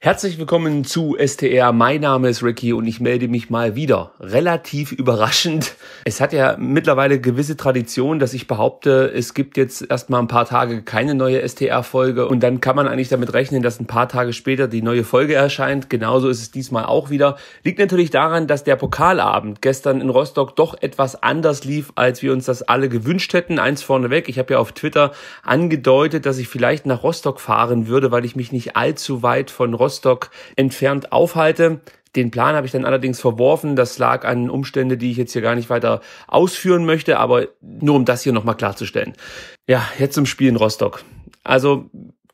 Herzlich willkommen zu STR. Mein Name ist Ricky und ich melde mich mal wieder. Relativ überraschend. Es hat ja mittlerweile gewisse Tradition, dass ich behaupte, es gibt jetzt erstmal ein paar Tage keine neue STR-Folge und dann kann man eigentlich damit rechnen, dass ein paar Tage später die neue Folge erscheint. Genauso ist es diesmal auch wieder. Liegt natürlich daran, dass der Pokalabend gestern in Rostock doch etwas anders lief, als wir uns das alle gewünscht hätten. Eins vorneweg. Ich habe ja auf Twitter angedeutet, dass ich vielleicht nach Rostock fahren würde, weil ich mich nicht allzu weit von Rostock Rostock entfernt aufhalte. Den Plan habe ich dann allerdings verworfen. Das lag an Umstände, die ich jetzt hier gar nicht weiter ausführen möchte, aber nur um das hier nochmal klarzustellen. Ja, jetzt zum Spiel in Rostock. Also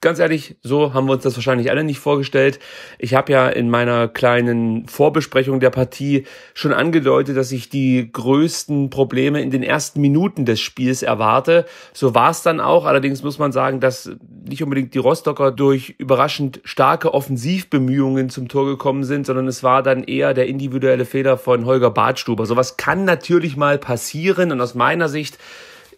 ganz ehrlich, so haben wir uns das wahrscheinlich alle nicht vorgestellt. Ich habe ja in meiner kleinen Vorbesprechung der Partie schon angedeutet, dass ich die größten Probleme in den ersten Minuten des Spiels erwarte. So war es dann auch. Allerdings muss man sagen, dass nicht unbedingt die Rostocker durch überraschend starke Offensivbemühungen zum Tor gekommen sind, sondern es war dann eher der individuelle Fehler von Holger Badstuber. Sowas kann natürlich mal passieren und aus meiner Sicht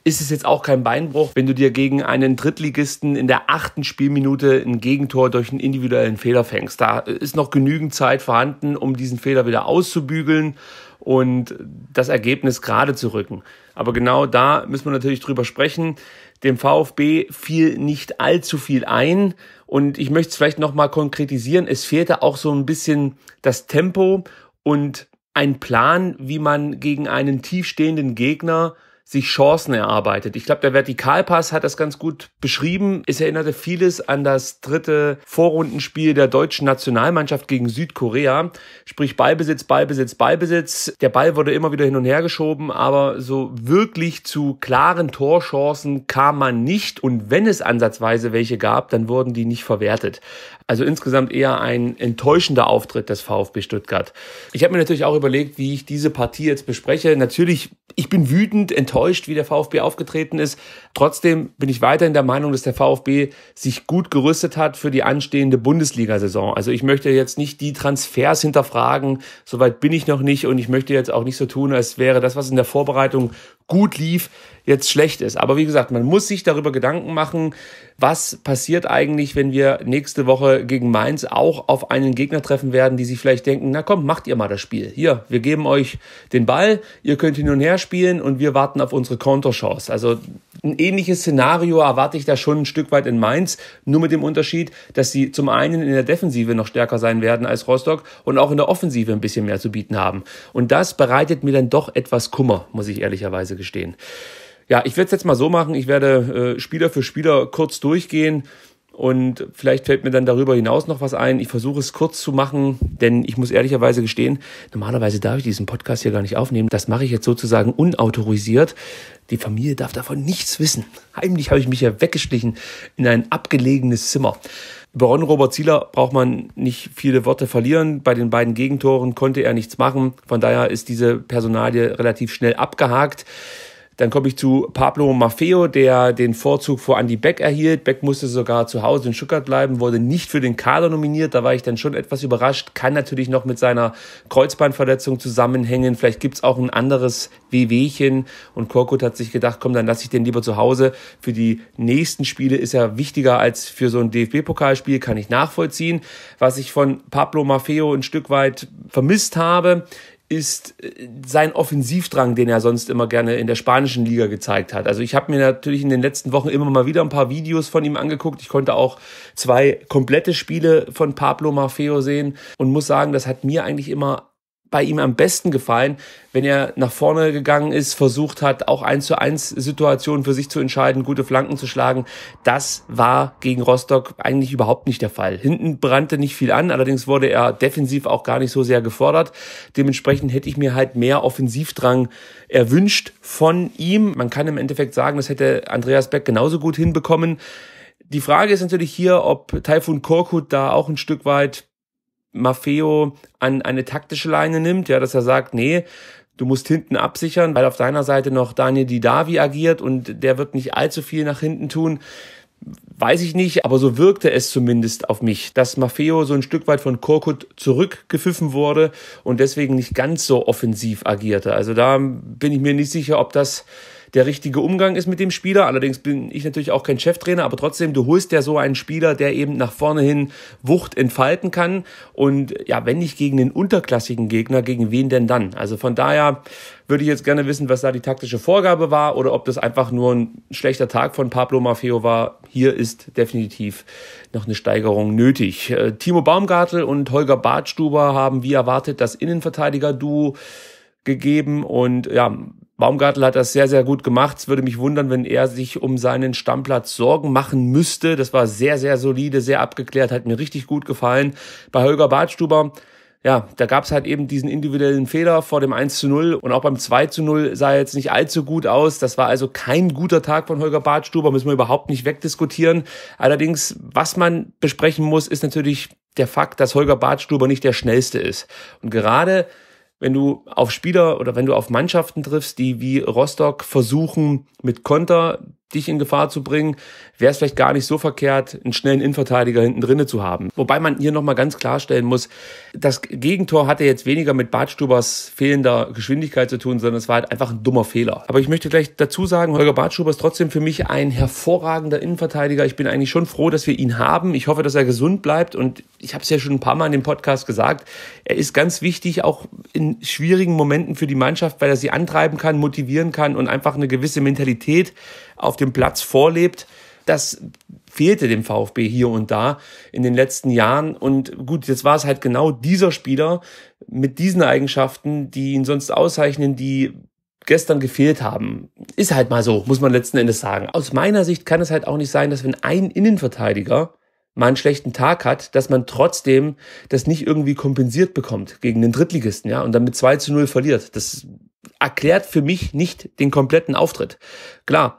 ist es jetzt auch kein Beinbruch, wenn du dir gegen einen Drittligisten in der achten Spielminute ein Gegentor durch einen individuellen Fehler fängst. Da ist noch genügend Zeit vorhanden, um diesen Fehler wieder auszubügeln und das Ergebnis gerade zu rücken. Aber genau da müssen wir natürlich drüber sprechen. Dem VfB fiel nicht allzu viel ein und ich möchte es vielleicht nochmal konkretisieren. Es fehlte auch so ein bisschen das Tempo und ein Plan, wie man gegen einen tiefstehenden Gegner sich Chancen erarbeitet. Ich glaube, der Vertikalpass hat das ganz gut beschrieben. Es erinnerte vieles an das dritte Vorrundenspiel der deutschen Nationalmannschaft gegen Südkorea. Sprich Ballbesitz, Ballbesitz, Ballbesitz. Der Ball wurde immer wieder hin und her geschoben, aber so wirklich zu klaren Torchancen kam man nicht. Und wenn es ansatzweise welche gab, dann wurden die nicht verwertet. Also insgesamt eher ein enttäuschender Auftritt des VfB Stuttgart. Ich habe mir natürlich auch überlegt, wie ich diese Partie jetzt bespreche. Natürlich, ich bin wütend, enttäuscht, wie der VfB aufgetreten ist. Trotzdem bin ich weiterhin der Meinung, dass der VfB sich gut gerüstet hat für die anstehende Bundesliga-Saison. Also ich möchte jetzt nicht die Transfers hinterfragen. Soweit bin ich noch nicht und ich möchte jetzt auch nicht so tun, als wäre das, was in der Vorbereitung gut lief, jetzt schlecht ist. Aber wie gesagt, man muss sich darüber Gedanken machen, was passiert eigentlich, wenn wir nächste Woche gegen Mainz auch auf einen Gegner treffen werden, die sich vielleicht denken, na komm, macht ihr mal das Spiel. Hier, wir geben euch den Ball, ihr könnt hin und her spielen und wir warten auf unsere Konterchance. Also ein ähnliches Szenario erwarte ich da schon ein Stück weit in Mainz, nur mit dem Unterschied, dass sie zum einen in der Defensive noch stärker sein werden als Rostock und auch in der Offensive ein bisschen mehr zu bieten haben. Und das bereitet mir dann doch etwas Kummer, muss ich ehrlicherweise gestehen. Ja, ich werde es jetzt mal so machen. Ich werde äh, Spieler für Spieler kurz durchgehen und vielleicht fällt mir dann darüber hinaus noch was ein. Ich versuche es kurz zu machen, denn ich muss ehrlicherweise gestehen, normalerweise darf ich diesen Podcast hier gar nicht aufnehmen. Das mache ich jetzt sozusagen unautorisiert. Die Familie darf davon nichts wissen. Heimlich habe ich mich ja weggeschlichen in ein abgelegenes Zimmer. Über Ron-Robert Zieler braucht man nicht viele Worte verlieren. Bei den beiden Gegentoren konnte er nichts machen. Von daher ist diese Personalie relativ schnell abgehakt. Dann komme ich zu Pablo Maffeo, der den Vorzug vor Andy Beck erhielt. Beck musste sogar zu Hause in Stuttgart bleiben, wurde nicht für den Kader nominiert. Da war ich dann schon etwas überrascht. Kann natürlich noch mit seiner Kreuzbandverletzung zusammenhängen. Vielleicht gibt's auch ein anderes Wehwehchen. Und Korkut hat sich gedacht, komm, dann lasse ich den lieber zu Hause. Für die nächsten Spiele ist er wichtiger als für so ein DFB-Pokalspiel. Kann ich nachvollziehen. Was ich von Pablo Maffeo ein Stück weit vermisst habe, ist äh, sein Offensivdrang, den er sonst immer gerne in der spanischen Liga gezeigt hat. Also ich habe mir natürlich in den letzten Wochen immer mal wieder ein paar Videos von ihm angeguckt. Ich konnte auch zwei komplette Spiele von Pablo Marfeo sehen und muss sagen, das hat mir eigentlich immer bei ihm am besten gefallen, wenn er nach vorne gegangen ist, versucht hat, auch eins zu eins Situationen für sich zu entscheiden, gute Flanken zu schlagen. Das war gegen Rostock eigentlich überhaupt nicht der Fall. Hinten brannte nicht viel an, allerdings wurde er defensiv auch gar nicht so sehr gefordert. Dementsprechend hätte ich mir halt mehr Offensivdrang erwünscht von ihm. Man kann im Endeffekt sagen, das hätte Andreas Beck genauso gut hinbekommen. Die Frage ist natürlich hier, ob Taifun Korkut da auch ein Stück weit Maffeo an eine taktische Leine nimmt, ja, dass er sagt, nee, du musst hinten absichern, weil auf deiner Seite noch Daniel Didavi agiert und der wird nicht allzu viel nach hinten tun. Weiß ich nicht, aber so wirkte es zumindest auf mich, dass Maffeo so ein Stück weit von Korkut zurückgepfiffen wurde und deswegen nicht ganz so offensiv agierte. Also da bin ich mir nicht sicher, ob das der richtige Umgang ist mit dem Spieler. Allerdings bin ich natürlich auch kein Cheftrainer, aber trotzdem, du holst ja so einen Spieler, der eben nach vorne hin Wucht entfalten kann. Und ja, wenn nicht gegen den unterklassigen Gegner, gegen wen denn dann? Also von daher würde ich jetzt gerne wissen, was da die taktische Vorgabe war oder ob das einfach nur ein schlechter Tag von Pablo Maffeo war. Hier ist definitiv noch eine Steigerung nötig. Äh, Timo Baumgartel und Holger Bartstuber haben wie erwartet das Innenverteidiger-Duo gegeben und ja, Baumgartel hat das sehr, sehr gut gemacht. Es würde mich wundern, wenn er sich um seinen Stammplatz Sorgen machen müsste. Das war sehr, sehr solide, sehr abgeklärt, hat mir richtig gut gefallen. Bei Holger Bartstuber, ja, da gab es halt eben diesen individuellen Fehler vor dem 1 zu 0 und auch beim 2 zu 0 sah er jetzt nicht allzu gut aus. Das war also kein guter Tag von Holger Bartstuber, müssen wir überhaupt nicht wegdiskutieren. Allerdings, was man besprechen muss, ist natürlich der Fakt, dass Holger Bartstuber nicht der schnellste ist. Und gerade wenn du auf Spieler oder wenn du auf Mannschaften triffst, die wie Rostock versuchen, mit Konter dich in Gefahr zu bringen, wäre es vielleicht gar nicht so verkehrt, einen schnellen Innenverteidiger hinten drinne zu haben. Wobei man hier nochmal ganz klarstellen muss, das Gegentor hatte jetzt weniger mit Bartstubers fehlender Geschwindigkeit zu tun, sondern es war halt einfach ein dummer Fehler. Aber ich möchte gleich dazu sagen, Holger Bartstuber ist trotzdem für mich ein hervorragender Innenverteidiger. Ich bin eigentlich schon froh, dass wir ihn haben. Ich hoffe, dass er gesund bleibt und ich habe es ja schon ein paar Mal in dem Podcast gesagt, er ist ganz wichtig, auch in schwierigen Momenten für die Mannschaft, weil er sie antreiben kann, motivieren kann und einfach eine gewisse Mentalität auf dem Platz vorlebt. Das fehlte dem VfB hier und da in den letzten Jahren. Und gut, jetzt war es halt genau dieser Spieler mit diesen Eigenschaften, die ihn sonst auszeichnen, die gestern gefehlt haben. Ist halt mal so, muss man letzten Endes sagen. Aus meiner Sicht kann es halt auch nicht sein, dass wenn ein Innenverteidiger mal einen schlechten Tag hat, dass man trotzdem das nicht irgendwie kompensiert bekommt gegen den Drittligisten, ja, und dann mit 2 zu 0 verliert. Das erklärt für mich nicht den kompletten Auftritt. Klar,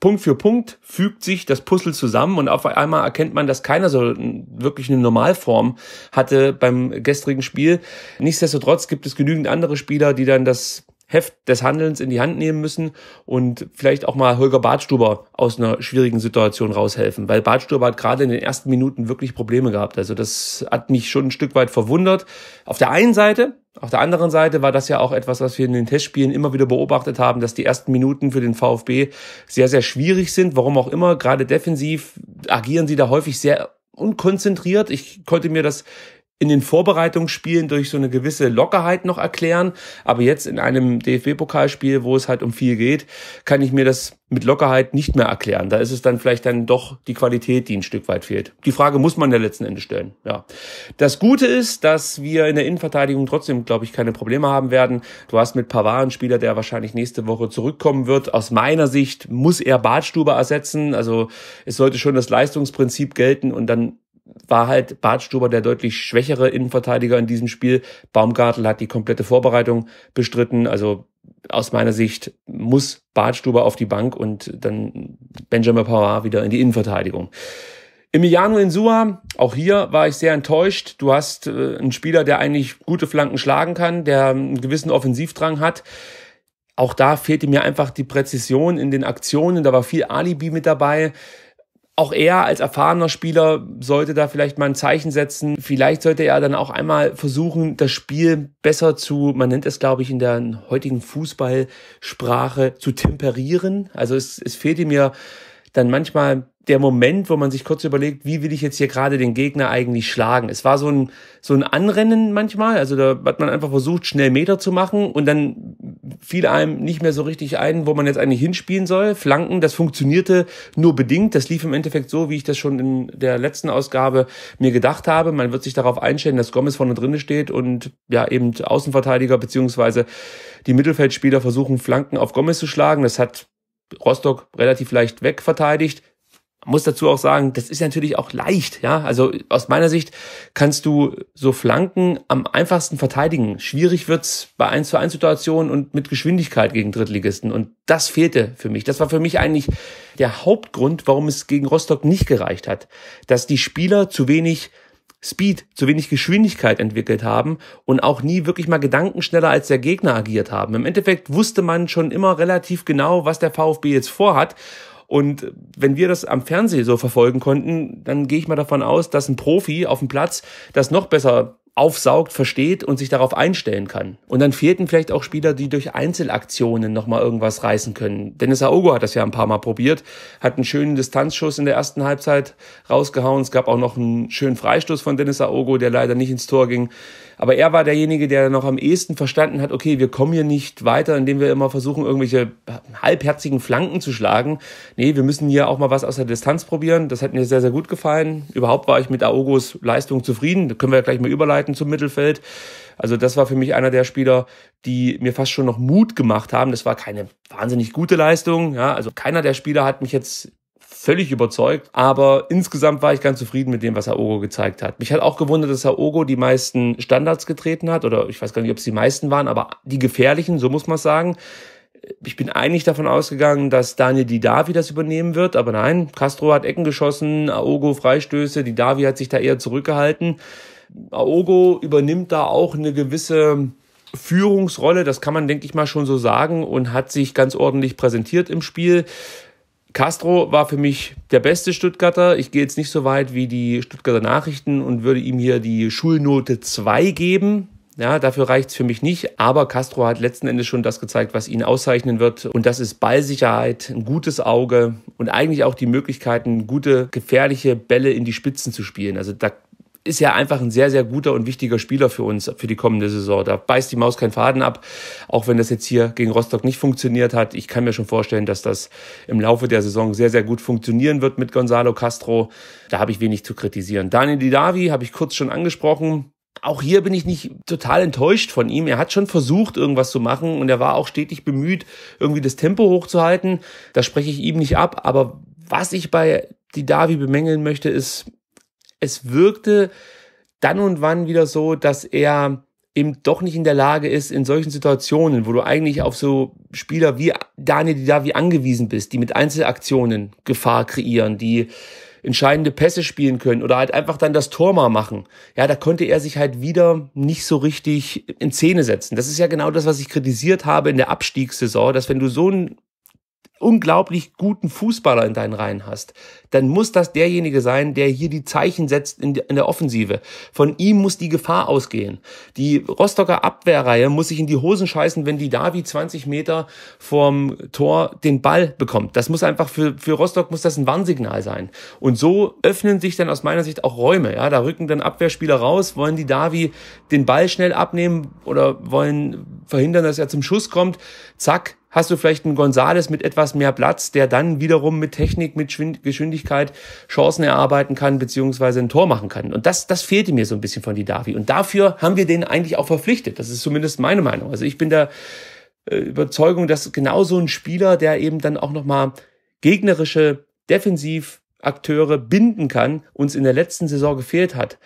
Punkt für Punkt fügt sich das Puzzle zusammen und auf einmal erkennt man, dass keiner so wirklich eine Normalform hatte beim gestrigen Spiel. Nichtsdestotrotz gibt es genügend andere Spieler, die dann das Heft des Handelns in die Hand nehmen müssen und vielleicht auch mal Holger Bartstuber aus einer schwierigen Situation raushelfen, weil Bartstuber hat gerade in den ersten Minuten wirklich Probleme gehabt. Also das hat mich schon ein Stück weit verwundert. Auf der einen Seite, auf der anderen Seite war das ja auch etwas, was wir in den Testspielen immer wieder beobachtet haben, dass die ersten Minuten für den VfB sehr, sehr schwierig sind, warum auch immer. Gerade defensiv agieren sie da häufig sehr unkonzentriert. Ich konnte mir das in den Vorbereitungsspielen durch so eine gewisse Lockerheit noch erklären. Aber jetzt in einem DFB-Pokalspiel, wo es halt um viel geht, kann ich mir das mit Lockerheit nicht mehr erklären. Da ist es dann vielleicht dann doch die Qualität, die ein Stück weit fehlt. Die Frage muss man ja letzten Endes stellen. Ja. Das Gute ist, dass wir in der Innenverteidigung trotzdem, glaube ich, keine Probleme haben werden. Du hast mit Pavard einen Spieler, der wahrscheinlich nächste Woche zurückkommen wird. Aus meiner Sicht muss er Badstube ersetzen. Also es sollte schon das Leistungsprinzip gelten und dann war halt Bart Stuber der deutlich schwächere Innenverteidiger in diesem Spiel. Baumgartel hat die komplette Vorbereitung bestritten. Also aus meiner Sicht muss Bart Stuber auf die Bank und dann Benjamin Pavard wieder in die Innenverteidigung. Emiliano Insua, auch hier war ich sehr enttäuscht. Du hast äh, einen Spieler, der eigentlich gute Flanken schlagen kann, der einen gewissen Offensivdrang hat. Auch da fehlte mir einfach die Präzision in den Aktionen. Da war viel Alibi mit dabei auch er als erfahrener Spieler sollte da vielleicht mal ein Zeichen setzen. Vielleicht sollte er dann auch einmal versuchen, das Spiel besser zu, man nennt es glaube ich in der heutigen Fußballsprache, zu temperieren. Also es, es fehlte mir dann manchmal der Moment, wo man sich kurz überlegt, wie will ich jetzt hier gerade den Gegner eigentlich schlagen. Es war so ein, so ein Anrennen manchmal. Also da hat man einfach versucht, schnell Meter zu machen und dann fiel einem nicht mehr so richtig ein, wo man jetzt eigentlich hinspielen soll. Flanken, das funktionierte nur bedingt. Das lief im Endeffekt so, wie ich das schon in der letzten Ausgabe mir gedacht habe. Man wird sich darauf einstellen, dass Gomez vorne drinne steht und ja eben Außenverteidiger beziehungsweise die Mittelfeldspieler versuchen, Flanken auf Gomez zu schlagen. Das hat Rostock relativ leicht wegverteidigt muss dazu auch sagen, das ist natürlich auch leicht, ja. Also aus meiner Sicht kannst du so Flanken am einfachsten verteidigen. Schwierig wird's bei 1 zu 1 Situationen und mit Geschwindigkeit gegen Drittligisten. Und das fehlte für mich. Das war für mich eigentlich der Hauptgrund, warum es gegen Rostock nicht gereicht hat. Dass die Spieler zu wenig Speed, zu wenig Geschwindigkeit entwickelt haben und auch nie wirklich mal Gedanken schneller als der Gegner agiert haben. Im Endeffekt wusste man schon immer relativ genau, was der VfB jetzt vorhat und wenn wir das am Fernsehen so verfolgen konnten, dann gehe ich mal davon aus, dass ein Profi auf dem Platz das noch besser aufsaugt, versteht und sich darauf einstellen kann. Und dann fehlten vielleicht auch Spieler, die durch Einzelaktionen nochmal irgendwas reißen können. Dennis Aogo hat das ja ein paar Mal probiert, hat einen schönen Distanzschuss in der ersten Halbzeit rausgehauen. Es gab auch noch einen schönen Freistoß von Dennis Aogo, der leider nicht ins Tor ging. Aber er war derjenige, der noch am ehesten verstanden hat, okay, wir kommen hier nicht weiter, indem wir immer versuchen, irgendwelche halbherzigen Flanken zu schlagen. Nee, wir müssen hier auch mal was aus der Distanz probieren. Das hat mir sehr, sehr gut gefallen. Überhaupt war ich mit Aogos Leistung zufrieden. Da können wir gleich mal überleiten zum Mittelfeld. Also das war für mich einer der Spieler, die mir fast schon noch Mut gemacht haben. Das war keine wahnsinnig gute Leistung. Ja, also keiner der Spieler hat mich jetzt völlig überzeugt, aber insgesamt war ich ganz zufrieden mit dem, was Aogo gezeigt hat. Mich hat auch gewundert, dass Aogo die meisten Standards getreten hat oder ich weiß gar nicht, ob es die meisten waren, aber die gefährlichen, so muss man sagen. Ich bin eigentlich davon ausgegangen, dass Daniel Didavi das übernehmen wird, aber nein, Castro hat Ecken geschossen, Aogo Freistöße, Didavi hat sich da eher zurückgehalten. Aogo übernimmt da auch eine gewisse Führungsrolle, das kann man, denke ich mal, schon so sagen und hat sich ganz ordentlich präsentiert im Spiel. Castro war für mich der beste Stuttgarter. Ich gehe jetzt nicht so weit wie die Stuttgarter Nachrichten und würde ihm hier die Schulnote 2 geben. Ja, dafür reicht es für mich nicht. Aber Castro hat letzten Endes schon das gezeigt, was ihn auszeichnen wird. Und das ist Ballsicherheit, ein gutes Auge und eigentlich auch die Möglichkeiten, gute, gefährliche Bälle in die Spitzen zu spielen. Also da ist ja einfach ein sehr, sehr guter und wichtiger Spieler für uns für die kommende Saison. Da beißt die Maus keinen Faden ab, auch wenn das jetzt hier gegen Rostock nicht funktioniert hat. Ich kann mir schon vorstellen, dass das im Laufe der Saison sehr, sehr gut funktionieren wird mit Gonzalo Castro. Da habe ich wenig zu kritisieren. Daniel Didavi habe ich kurz schon angesprochen auch hier bin ich nicht total enttäuscht von ihm. Er hat schon versucht, irgendwas zu machen und er war auch stetig bemüht, irgendwie das Tempo hochzuhalten. Da spreche ich ihm nicht ab. Aber was ich bei die Davi bemängeln möchte, ist, es wirkte dann und wann wieder so, dass er eben doch nicht in der Lage ist, in solchen Situationen, wo du eigentlich auf so Spieler wie Daniel Didavi angewiesen bist, die mit Einzelaktionen Gefahr kreieren, die entscheidende Pässe spielen können oder halt einfach dann das Tor mal machen. Ja, da konnte er sich halt wieder nicht so richtig in Szene setzen. Das ist ja genau das, was ich kritisiert habe in der Abstiegssaison, dass wenn du so einen unglaublich guten Fußballer in deinen Reihen hast, dann muss das derjenige sein, der hier die Zeichen setzt in, der Offensive. Von ihm muss die Gefahr ausgehen. Die Rostocker Abwehrreihe muss sich in die Hosen scheißen, wenn die Davi 20 Meter vorm Tor den Ball bekommt. Das muss einfach für, für Rostock muss das ein Warnsignal sein. Und so öffnen sich dann aus meiner Sicht auch Räume. Ja, da rücken dann Abwehrspieler raus, wollen die Davi den Ball schnell abnehmen oder wollen verhindern, dass er zum Schuss kommt. Zack, hast du vielleicht einen Gonzales mit etwas mehr Platz, der dann wiederum mit Technik, mit Geschwindigkeit Chancen erarbeiten kann, beziehungsweise ein Tor machen kann. Und das, das fehlte mir so ein bisschen von Didavi. Und dafür haben wir den eigentlich auch verpflichtet. Das ist zumindest meine Meinung. Also ich bin der äh, Überzeugung, dass genau so ein Spieler, der eben dann auch nochmal gegnerische Defensivakteure binden kann, uns in der letzten Saison gefehlt hat.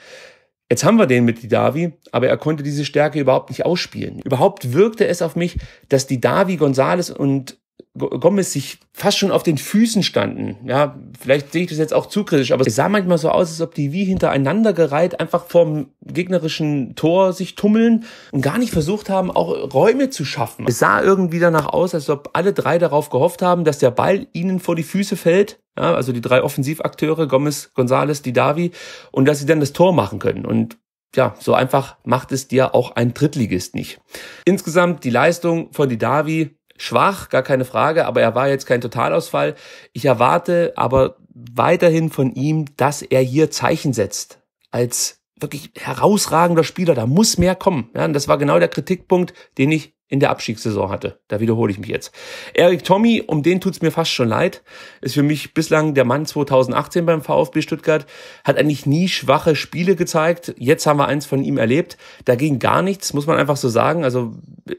Jetzt haben wir den mit Didavi, aber er konnte diese Stärke überhaupt nicht ausspielen. Überhaupt wirkte es auf mich, dass Didavi Gonzales und Gomez sich fast schon auf den Füßen standen. Ja, vielleicht sehe ich das jetzt auch zu kritisch, aber es sah manchmal so aus, als ob die wie hintereinander gereiht einfach vorm gegnerischen Tor sich tummeln und gar nicht versucht haben, auch Räume zu schaffen. Es sah irgendwie danach aus, als ob alle drei darauf gehofft haben, dass der Ball ihnen vor die Füße fällt. Ja, also die drei Offensivakteure, Gomez, Gonzales, Didavi, und dass sie dann das Tor machen können. Und ja, so einfach macht es dir auch ein Drittligist nicht. Insgesamt die Leistung von Didavi schwach, gar keine Frage, aber er war jetzt kein Totalausfall. Ich erwarte aber weiterhin von ihm, dass er hier Zeichen setzt als wirklich herausragender Spieler. Da muss mehr kommen. Ja, und das war genau der Kritikpunkt, den ich in der Abstiegssaison hatte. Da wiederhole ich mich jetzt. Erik Tommy, um den tut's mir fast schon leid, ist für mich bislang der Mann 2018 beim VfB Stuttgart, hat eigentlich nie schwache Spiele gezeigt. Jetzt haben wir eins von ihm erlebt. Da ging gar nichts, muss man einfach so sagen. Also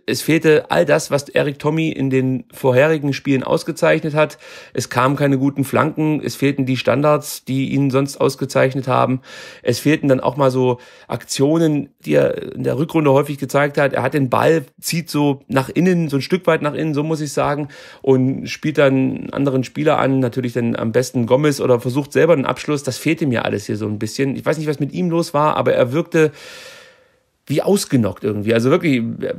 es fehlte all das, was Erik Tommy in den vorherigen Spielen ausgezeichnet hat. Es kamen keine guten Flanken, es fehlten die Standards, die ihn sonst ausgezeichnet haben. Es fehlten dann auch mal so Aktionen, die er in der Rückrunde häufig gezeigt hat. Er hat den Ball, zieht so so nach innen, so ein Stück weit nach innen, so muss ich sagen, und spielt dann einen anderen Spieler an, natürlich dann am besten Gomez oder versucht selber einen Abschluss. Das fehlte mir alles hier so ein bisschen. Ich weiß nicht, was mit ihm los war, aber er wirkte wie ausgenockt irgendwie. Also wirklich, äh,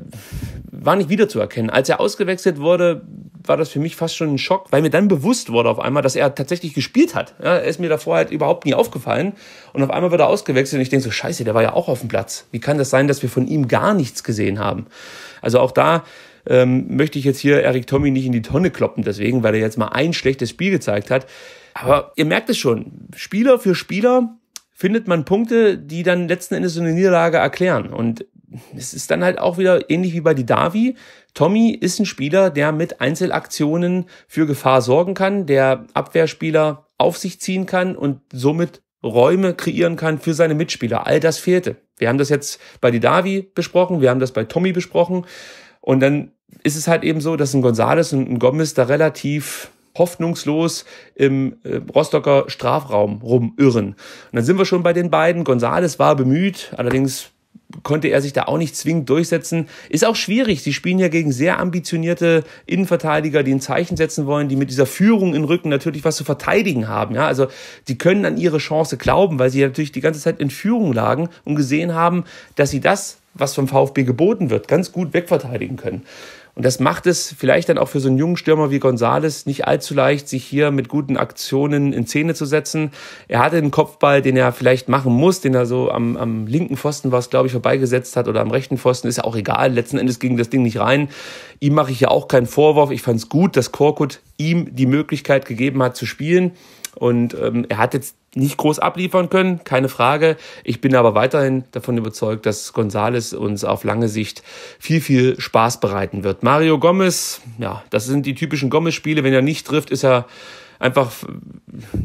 war nicht wiederzuerkennen. Als er ausgewechselt wurde, war das für mich fast schon ein Schock, weil mir dann bewusst wurde auf einmal, dass er tatsächlich gespielt hat. Ja, er ist mir davor halt überhaupt nie aufgefallen. Und auf einmal wird er ausgewechselt und ich denke so, scheiße, der war ja auch auf dem Platz. Wie kann das sein, dass wir von ihm gar nichts gesehen haben? Also auch da ähm, möchte ich jetzt hier Eric Tommy nicht in die Tonne kloppen, deswegen, weil er jetzt mal ein schlechtes Spiel gezeigt hat. Aber ihr merkt es schon, Spieler für Spieler findet man Punkte, die dann letzten Endes so eine Niederlage erklären. Und es ist dann halt auch wieder ähnlich wie bei die Davi. Tommy ist ein Spieler, der mit Einzelaktionen für Gefahr sorgen kann, der Abwehrspieler auf sich ziehen kann und somit Räume kreieren kann für seine Mitspieler. All das fehlte. Wir haben das jetzt bei die Davi besprochen, wir haben das bei Tommy besprochen. Und dann ist es halt eben so, dass ein Gonzales und ein Gomez da relativ hoffnungslos im äh, Rostocker Strafraum rumirren. Und dann sind wir schon bei den beiden. Gonzales war bemüht, allerdings konnte er sich da auch nicht zwingend durchsetzen. Ist auch schwierig. Sie spielen ja gegen sehr ambitionierte Innenverteidiger, die ein Zeichen setzen wollen, die mit dieser Führung in Rücken natürlich was zu verteidigen haben. Ja, also die können an ihre Chance glauben, weil sie ja natürlich die ganze Zeit in Führung lagen und gesehen haben, dass sie das, was vom VfB geboten wird, ganz gut wegverteidigen können. Und das macht es vielleicht dann auch für so einen jungen Stürmer wie Gonzales nicht allzu leicht, sich hier mit guten Aktionen in Szene zu setzen. Er hatte einen Kopfball, den er vielleicht machen muss, den er so am, am linken Pfosten war es, glaube ich, vorbeigesetzt hat oder am rechten Pfosten, ist ja auch egal. Letzten Endes ging das Ding nicht rein. Ihm mache ich ja auch keinen Vorwurf. Ich fand es gut, dass Korkut ihm die Möglichkeit gegeben hat zu spielen. Und ähm, er hat jetzt nicht groß abliefern können, keine Frage. Ich bin aber weiterhin davon überzeugt, dass Gonzales uns auf lange Sicht viel, viel Spaß bereiten wird. Mario Gomez, ja, das sind die typischen Gomez-Spiele. Wenn er nicht trifft, ist er einfach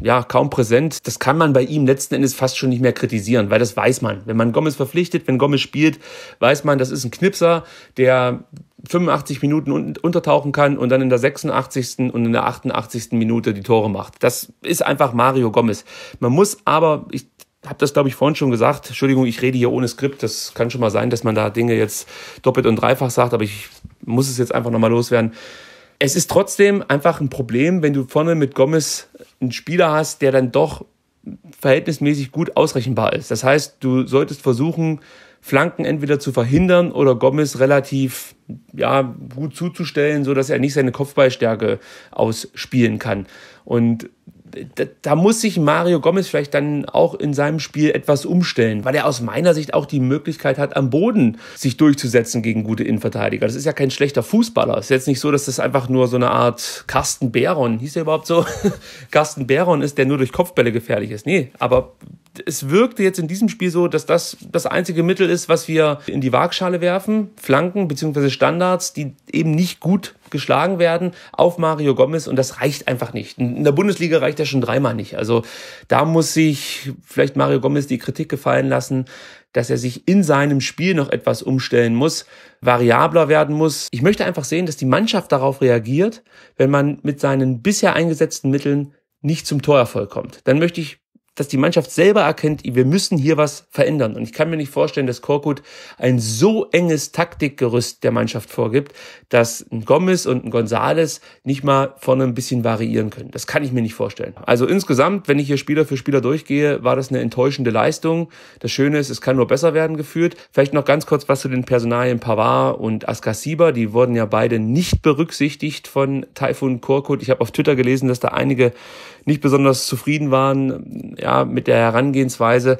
ja kaum präsent. Das kann man bei ihm letzten Endes fast schon nicht mehr kritisieren, weil das weiß man. Wenn man Gomez verpflichtet, wenn Gomez spielt, weiß man, das ist ein Knipser, der 85 Minuten untertauchen kann und dann in der 86. und in der 88. Minute die Tore macht. Das ist einfach Mario Gomez. Man muss aber, ich habe das glaube ich vorhin schon gesagt, Entschuldigung, ich rede hier ohne Skript, das kann schon mal sein, dass man da Dinge jetzt doppelt und dreifach sagt, aber ich muss es jetzt einfach nochmal loswerden. Es ist trotzdem einfach ein Problem, wenn du vorne mit Gomez einen Spieler hast, der dann doch verhältnismäßig gut ausrechenbar ist. Das heißt, du solltest versuchen, Flanken entweder zu verhindern oder Gomez relativ ja, gut zuzustellen, sodass er nicht seine Kopfballstärke ausspielen kann. Und da, da, muss sich Mario Gomez vielleicht dann auch in seinem Spiel etwas umstellen, weil er aus meiner Sicht auch die Möglichkeit hat, am Boden sich durchzusetzen gegen gute Innenverteidiger. Das ist ja kein schlechter Fußballer. Es ist jetzt nicht so, dass das einfach nur so eine Art Carsten Behron, hieß er überhaupt so? Carsten Behron ist, der nur durch Kopfbälle gefährlich ist. Nee, aber es wirkte jetzt in diesem Spiel so, dass das das einzige Mittel ist, was wir in die Waagschale werfen. Flanken beziehungsweise Standards, die eben nicht gut geschlagen werden auf Mario Gomez und das reicht einfach nicht. In der Bundesliga reicht das schon dreimal nicht. Also da muss sich vielleicht Mario Gomez die Kritik gefallen lassen, dass er sich in seinem Spiel noch etwas umstellen muss, variabler werden muss. Ich möchte einfach sehen, dass die Mannschaft darauf reagiert, wenn man mit seinen bisher eingesetzten Mitteln nicht zum Torerfolg kommt. Dann möchte ich dass die Mannschaft selber erkennt, wir müssen hier was verändern. Und ich kann mir nicht vorstellen, dass Korkut ein so enges Taktikgerüst der Mannschaft vorgibt, dass ein Gomez und ein Gonzales nicht mal vorne ein bisschen variieren können. Das kann ich mir nicht vorstellen. Also insgesamt, wenn ich hier Spieler für Spieler durchgehe, war das eine enttäuschende Leistung. Das Schöne ist, es kann nur besser werden geführt. Vielleicht noch ganz kurz was zu den Personalien Pavard und Askasiba. Die wurden ja beide nicht berücksichtigt von Taifun Korkut. Ich habe auf Twitter gelesen, dass da einige nicht besonders zufrieden waren ja, mit der Herangehensweise.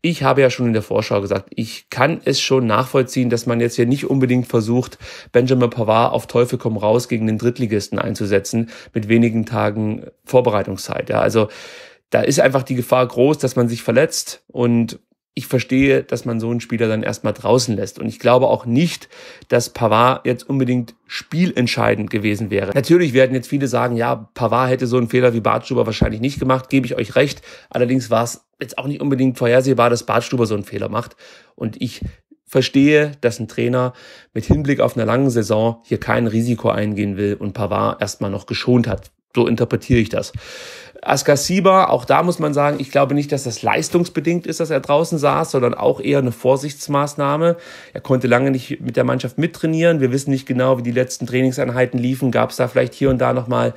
Ich habe ja schon in der Vorschau gesagt, ich kann es schon nachvollziehen, dass man jetzt hier nicht unbedingt versucht, Benjamin Pavard auf Teufel komm raus gegen den Drittligisten einzusetzen mit wenigen Tagen Vorbereitungszeit. Ja, also da ist einfach die Gefahr groß, dass man sich verletzt und ich verstehe, dass man so einen Spieler dann erstmal draußen lässt. Und ich glaube auch nicht, dass Pavard jetzt unbedingt spielentscheidend gewesen wäre. Natürlich werden jetzt viele sagen, ja, Pavard hätte so einen Fehler wie Bartstuber wahrscheinlich nicht gemacht, gebe ich euch recht. Allerdings war es jetzt auch nicht unbedingt vorhersehbar, dass Bartstuber so einen Fehler macht. Und ich verstehe, dass ein Trainer mit Hinblick auf eine lange Saison hier kein Risiko eingehen will und Pavard erstmal noch geschont hat. So interpretiere ich das. Askasiba, auch da muss man sagen, ich glaube nicht, dass das leistungsbedingt ist, dass er draußen saß, sondern auch eher eine Vorsichtsmaßnahme. Er konnte lange nicht mit der Mannschaft mittrainieren. Wir wissen nicht genau, wie die letzten Trainingseinheiten liefen. Gab es da vielleicht hier und da nochmal mal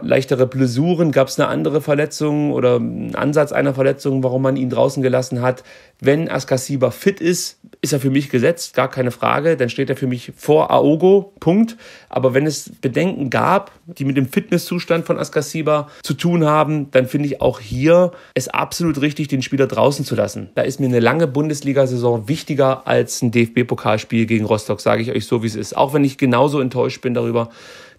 leichtere Blessuren? Gab es eine andere Verletzung oder einen Ansatz einer Verletzung, warum man ihn draußen gelassen hat? Wenn Askasiba fit ist, ist er für mich gesetzt, gar keine Frage. Dann steht er für mich vor Aogo, Punkt. Aber wenn es Bedenken gab, die mit dem Fitnesszustand von Askasiba zu tun haben, dann finde ich auch hier es absolut richtig, den Spieler draußen zu lassen. Da ist mir eine lange Bundesliga-Saison wichtiger als ein DFB-Pokalspiel gegen Rostock, sage ich euch so, wie es ist. Auch wenn ich genauso enttäuscht bin darüber,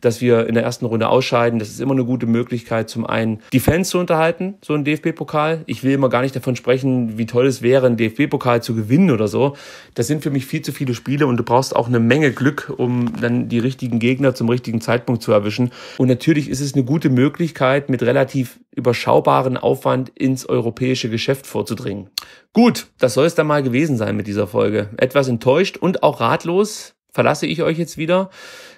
dass wir in der ersten Runde ausscheiden. Das ist immer eine gute Möglichkeit, zum einen die Fans zu unterhalten, so ein DFB-Pokal. Ich will immer gar nicht davon sprechen, wie toll es wäre, einen DFB-Pokal zu gewinnen oder so. Das sind für mich viel zu viele Spiele und du brauchst auch eine Menge Glück, um dann die richtigen Gegner zum richtigen Zeitpunkt zu erwischen. Und natürlich ist es eine gute Möglichkeit, mit relativ überschaubaren Aufwand ins europäische Geschäft vorzudringen. Gut, das soll es dann mal gewesen sein mit dieser Folge. Etwas enttäuscht und auch ratlos, verlasse ich euch jetzt wieder.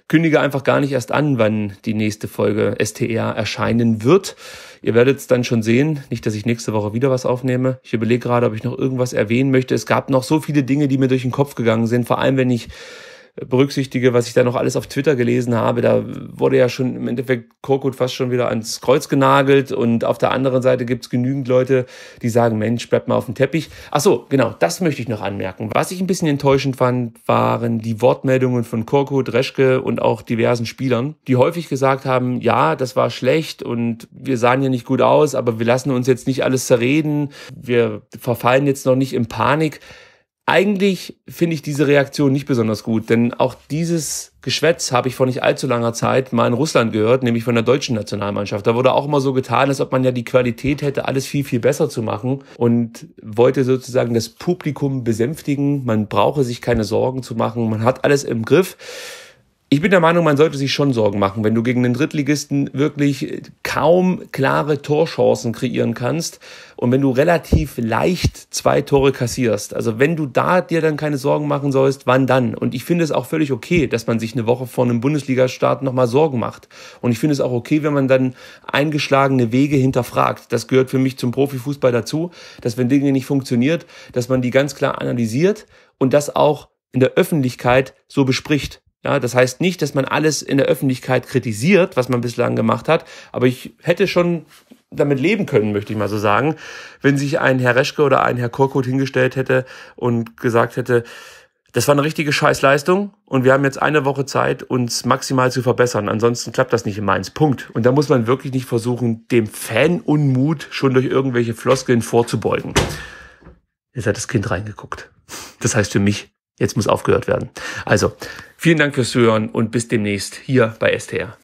Kündige einfach gar nicht erst an, wann die nächste Folge STR erscheinen wird. Ihr werdet es dann schon sehen. Nicht, dass ich nächste Woche wieder was aufnehme. Ich überlege gerade, ob ich noch irgendwas erwähnen möchte. Es gab noch so viele Dinge, die mir durch den Kopf gegangen sind. Vor allem, wenn ich berücksichtige, was ich da noch alles auf Twitter gelesen habe, da wurde ja schon im Endeffekt Korkut fast schon wieder ans Kreuz genagelt und auf der anderen Seite gibt's genügend Leute, die sagen, Mensch, bleibt mal auf dem Teppich. Ach so, genau, das möchte ich noch anmerken. Was ich ein bisschen enttäuschend fand, waren die Wortmeldungen von Korkut, Reschke und auch diversen Spielern, die häufig gesagt haben, ja, das war schlecht und wir sahen ja nicht gut aus, aber wir lassen uns jetzt nicht alles zerreden, wir verfallen jetzt noch nicht in Panik. Eigentlich finde ich diese Reaktion nicht besonders gut, denn auch dieses Geschwätz habe ich vor nicht allzu langer Zeit mal in Russland gehört, nämlich von der deutschen Nationalmannschaft. Da wurde auch immer so getan, als ob man ja die Qualität hätte, alles viel, viel besser zu machen und wollte sozusagen das Publikum besänftigen. Man brauche sich keine Sorgen zu machen, man hat alles im Griff. Ich bin der Meinung, man sollte sich schon Sorgen machen, wenn du gegen den Drittligisten wirklich kaum klare Torchancen kreieren kannst und wenn du relativ leicht zwei Tore kassierst. Also wenn du da dir dann keine Sorgen machen sollst, wann dann? Und ich finde es auch völlig okay, dass man sich eine Woche vor einem Bundesligastart nochmal Sorgen macht. Und ich finde es auch okay, wenn man dann eingeschlagene Wege hinterfragt. Das gehört für mich zum Profifußball dazu, dass wenn Dinge nicht funktioniert, dass man die ganz klar analysiert und das auch in der Öffentlichkeit so bespricht. Ja, das heißt nicht, dass man alles in der Öffentlichkeit kritisiert, was man bislang gemacht hat, aber ich hätte schon damit leben können, möchte ich mal so sagen, wenn sich ein Herr Reschke oder ein Herr Korkut hingestellt hätte und gesagt hätte, das war eine richtige Scheißleistung und wir haben jetzt eine Woche Zeit, uns maximal zu verbessern. Ansonsten klappt das nicht in Mainz. Punkt. Und da muss man wirklich nicht versuchen, dem Fanunmut schon durch irgendwelche Floskeln vorzubeugen. Jetzt hat das Kind reingeguckt. Das heißt für mich, Jetzt muss aufgehört werden. Also, vielen Dank fürs Zuhören und bis demnächst hier bei STR.